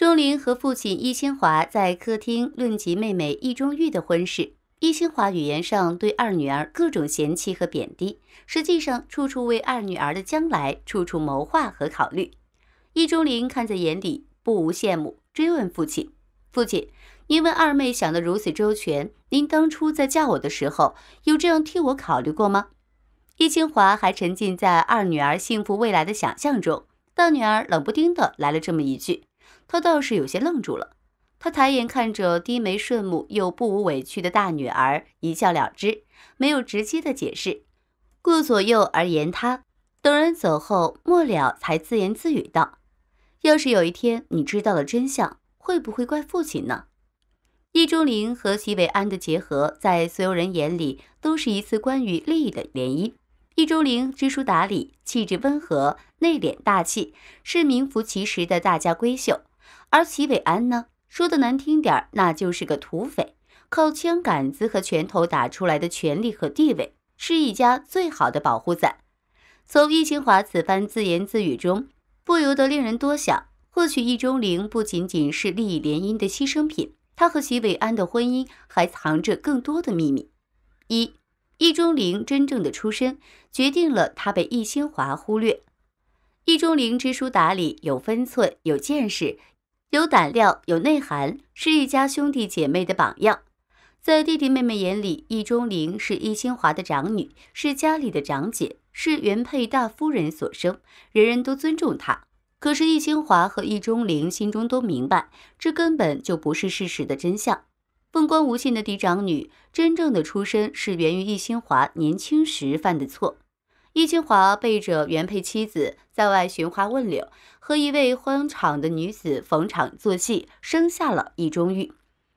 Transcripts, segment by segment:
钟林和父亲易兴华在客厅论及妹妹易中玉的婚事。易兴华语言上对二女儿各种嫌弃和贬低，实际上处处为二女儿的将来处处谋划和考虑。易中林看在眼里，不无羡慕，追问父亲：“父亲，您为二妹想得如此周全，您当初在嫁我的时候，有这样替我考虑过吗？”易兴华还沉浸在二女儿幸福未来的想象中，大女儿冷不丁的来了这么一句。他倒是有些愣住了，他抬眼看着低眉顺目又不无委屈的大女儿，一笑了之，没有直接的解释，顾左右而言他。等人走后，末了才自言自语道：“要是有一天你知道了真相，会不会怪父亲呢？”易中林和席伟安的结合，在所有人眼里都是一次关于利益的联姻。易中林知书达理，气质温和，内敛大气，是名副其实的大家闺秀。而齐伟安呢？说的难听点儿，那就是个土匪，靠枪杆子和拳头打出来的权力和地位，是一家最好的保护伞。从易兴华此番自言自语中，不由得令人多想：或许易中麟不仅仅是利益联姻的牺牲品，他和齐伟安的婚姻还藏着更多的秘密。一，易中麟真正的出身决定了他被易兴华忽略。易中麟知书达理，有分寸，有见识。有胆量，有内涵，是一家兄弟姐妹的榜样。在弟弟妹妹眼里，易中林是易新华的长女，是家里的长姐，是原配大夫人所生，人人都尊重她。可是，易新华和易中林心中都明白，这根本就不是事实的真相。风光无限的嫡长女，真正的出身是源于易新华年轻时犯的错。易清华背着原配妻子在外寻花问柳，和一位欢场的女子逢场作戏，生下了易中玉。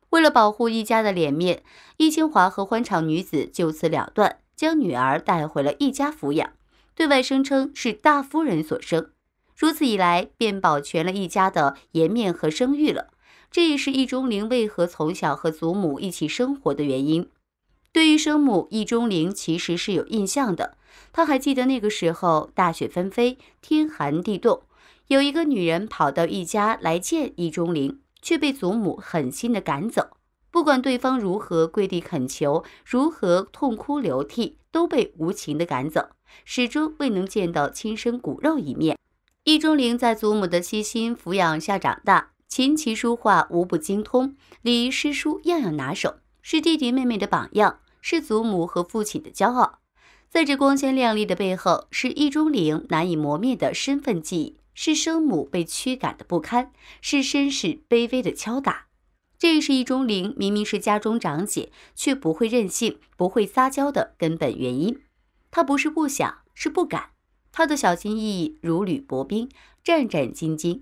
为了保护一家的脸面，易清华和欢场女子就此了断，将女儿带回了易家抚养，对外声称是大夫人所生。如此一来，便保全了一家的颜面和声誉了。这也是易中林为何从小和祖母一起生活的原因。对于生母易中玲，其实是有印象的，他还记得那个时候大雪纷飞，天寒地冻，有一个女人跑到易家来见易中玲，却被祖母狠心的赶走。不管对方如何跪地恳求，如何痛哭流涕，都被无情的赶走，始终未能见到亲生骨肉一面。易中玲在祖母的悉心抚养下长大，琴棋书画无不精通，礼仪诗书样样拿手。是弟弟妹妹的榜样，是祖母和父亲的骄傲。在这光鲜亮丽的背后，是易中玲难以磨灭的身份记忆，是生母被驱赶的不堪，是身世卑微的敲打。这是易中玲明明是家中长姐，却不会任性、不会撒娇的根本原因。她不是不想，是不敢。她的小心翼翼，如履薄冰，战战兢兢。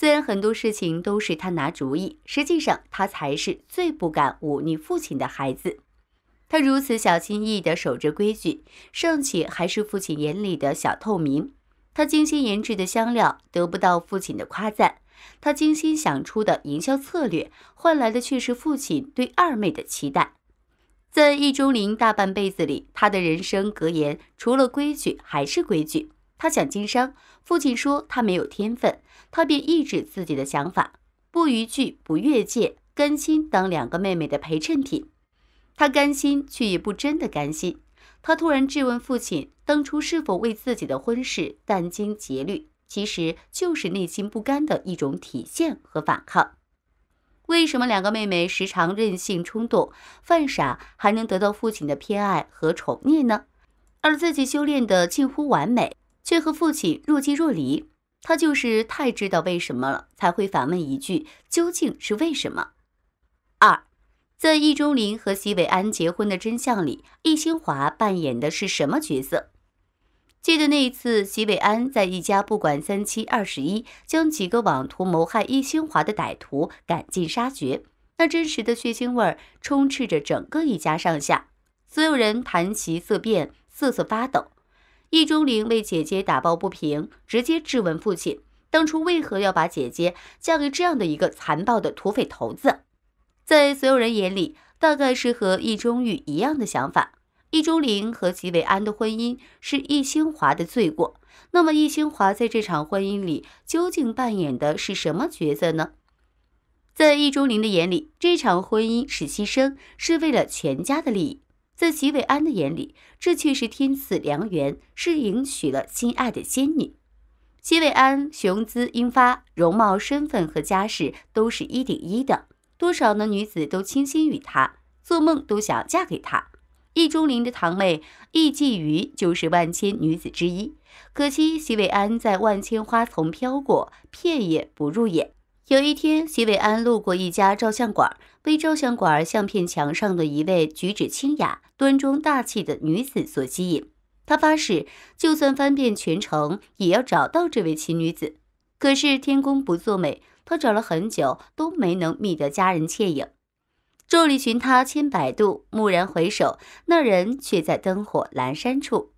虽然很多事情都是他拿主意，实际上他才是最不敢忤逆父亲的孩子。他如此小心翼翼地守着规矩，尚且还是父亲眼里的小透明。他精心研制的香料得不到父亲的夸赞，他精心想出的营销策略换来的却是父亲对二妹的期待。在易中林大半辈子里，他的人生格言除了规矩还是规矩。他想经商，父亲说他没有天分，他便抑制自己的想法，不逾矩，不越界，甘心当两个妹妹的陪衬品。他甘心，却也不真的甘心。他突然质问父亲，当初是否为自己的婚事殚精竭虑？其实就是内心不甘的一种体现和反抗。为什么两个妹妹时常任性冲动、犯傻，还能得到父亲的偏爱和宠溺呢？而自己修炼的近乎完美。却和父亲若即若离，他就是太知道为什么了，才会反问一句：“究竟是为什么？”二，在易中林和席伟安结婚的真相里，易新华扮演的是什么角色？记得那一次，席伟安在一家不管三七二十一，将几个妄图谋害易新华的歹徒赶尽杀绝，那真实的血腥味儿充斥着整个一家上下，所有人谈其色变，瑟瑟发抖。易中林为姐姐打抱不平，直接质问父亲：“当初为何要把姐姐嫁给这样的一个残暴的土匪头子？”在所有人眼里，大概是和易中玉一样的想法。易中林和吉伟安的婚姻是易兴华的罪过。那么，易兴华在这场婚姻里究竟扮演的是什么角色呢？在易中林的眼里，这场婚姻是牺牲，是为了全家的利益。在席伟安的眼里，这却是天赐良缘，是迎娶了心爱的仙女。席伟安雄姿英发，容貌、身份和家世都是一顶一的，多少的女子都倾心于他，做梦都想嫁给他。易中林的堂妹易季瑜就是万千女子之一，可惜席伟安在万千花丛飘过，片也不入眼。有一天，席伟安路过一家照相馆。被照相馆相片墙上的一位举止清雅、端庄大气的女子所吸引，他发誓，就算翻遍全城，也要找到这位奇女子。可是天公不作美，他找了很久都没能觅得佳人倩影。众里寻他千百度，蓦然回首，那人却在灯火阑珊处。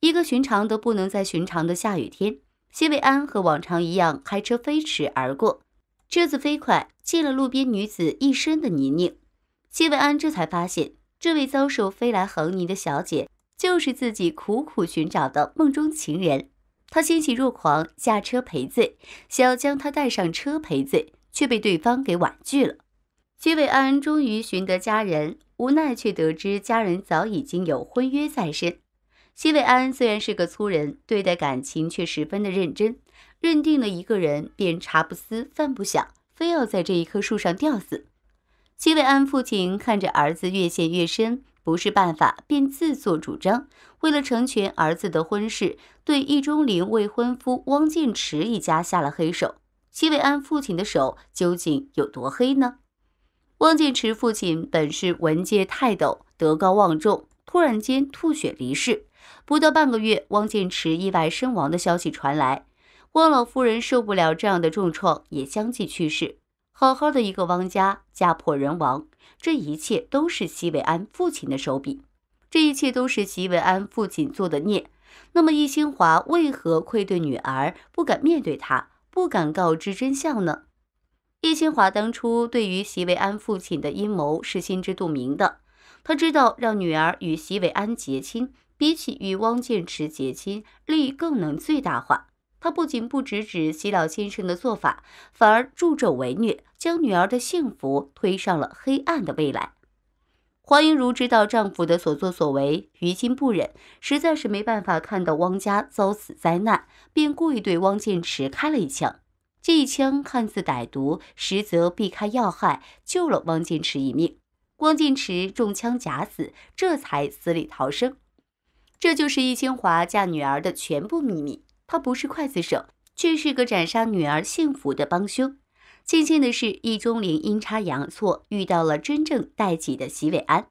一个寻常都不能再寻常的下雨天，谢慰安和往常一样开车飞驰而过。车子飞快，溅了路边女子一身的泥泞。谢伟安这才发现，这位遭受飞来横泥的小姐，就是自己苦苦寻找的梦中情人。他欣喜若狂，驾车赔罪，想要将她带上车赔罪，却被对方给婉拒了。谢伟安终于寻得佳人，无奈却得知家人早已经有婚约在身。谢伟安虽然是个粗人，对待感情却十分的认真。认定了一个人，便茶不思饭不想，非要在这一棵树上吊死。戚伟安父亲看着儿子越陷越深，不是办法，便自作主张，为了成全儿子的婚事，对易中林未婚夫汪建池一家下了黑手。戚伟安父亲的手究竟有多黑呢？汪建池父亲本是文界泰斗，德高望重，突然间吐血离世，不到半个月，汪建池意外身亡的消息传来。汪老夫人受不了这样的重创，也相继去世。好好的一个汪家，家破人亡，这一切都是席伟安父亲的手笔。这一切都是席伟安父亲做的孽。那么，易新华为何愧对女儿，不敢面对她，不敢告知真相呢？易新华当初对于席伟安父亲的阴谋是心知肚明的，他知道让女儿与席伟安结亲，比起与汪建池结亲，利益更能最大化。他不仅不直指洗脑先生的做法，反而助纣为虐，将女儿的幸福推上了黑暗的未来。黄英如知道丈夫的所作所为，于心不忍，实在是没办法看到汪家遭此灾难，便故意对汪建池开了一枪。这一枪看似歹毒，实则避开要害，救了汪建池一命。汪建池中枪假死，这才死里逃生。这就是易清华嫁女儿的全部秘密。他不是刽子手，却是个斩杀女儿幸福的帮凶。庆幸的是，易中林阴差阳错遇到了真正待己的席伟安。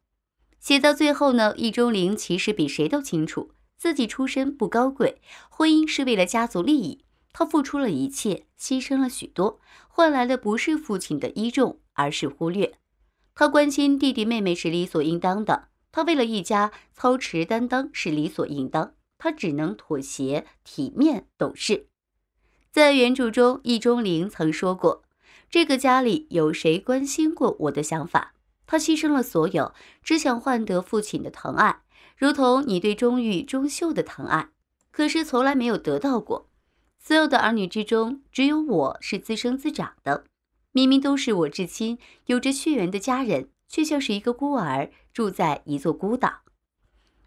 写到最后呢，易中林其实比谁都清楚，自己出身不高贵，婚姻是为了家族利益。他付出了一切，牺牲了许多，换来的不是父亲的依重，而是忽略。他关心弟弟妹妹是理所应当的，他为了一家操持担当是理所应当。他只能妥协、体面、懂事。在原著中，易中玲曾说过：“这个家里有谁关心过我的想法？他牺牲了所有，只想换得父亲的疼爱，如同你对钟玉、钟秀的疼爱，可是从来没有得到过。所有的儿女之中，只有我是自生自长的。明明都是我至亲，有着血缘的家人，却像是一个孤儿，住在一座孤岛。”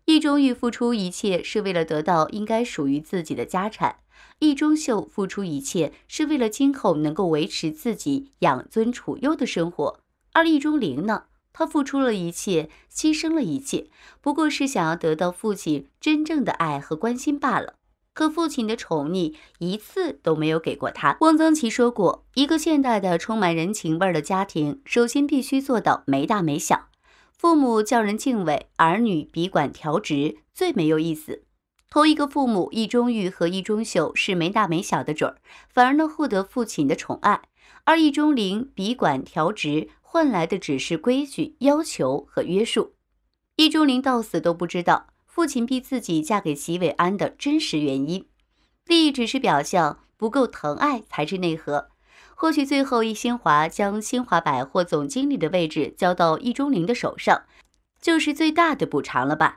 易中玉付出一切是为了得到应该属于自己的家产，易中秀付出一切是为了今后能够维持自己养尊处优的生活，而易中林呢，他付出了一切，牺牲了一切，不过是想要得到父亲真正的爱和关心罢了。可父亲的宠溺一次都没有给过他。汪曾祺说过，一个现代的充满人情味的家庭，首先必须做到没大没小。父母叫人敬畏，儿女笔管调直最没有意思。同一个父母，易中玉和易中秀是没大没小的准儿，反而能获得父亲的宠爱；而易中林笔管调直换来的只是规矩要求和约束。易中林到死都不知道父亲逼自己嫁给席伟安的真实原因，利益只是表象，不够疼爱才是内核。或许最后，易新华将新华百货总经理的位置交到易中林的手上，就是最大的补偿了吧。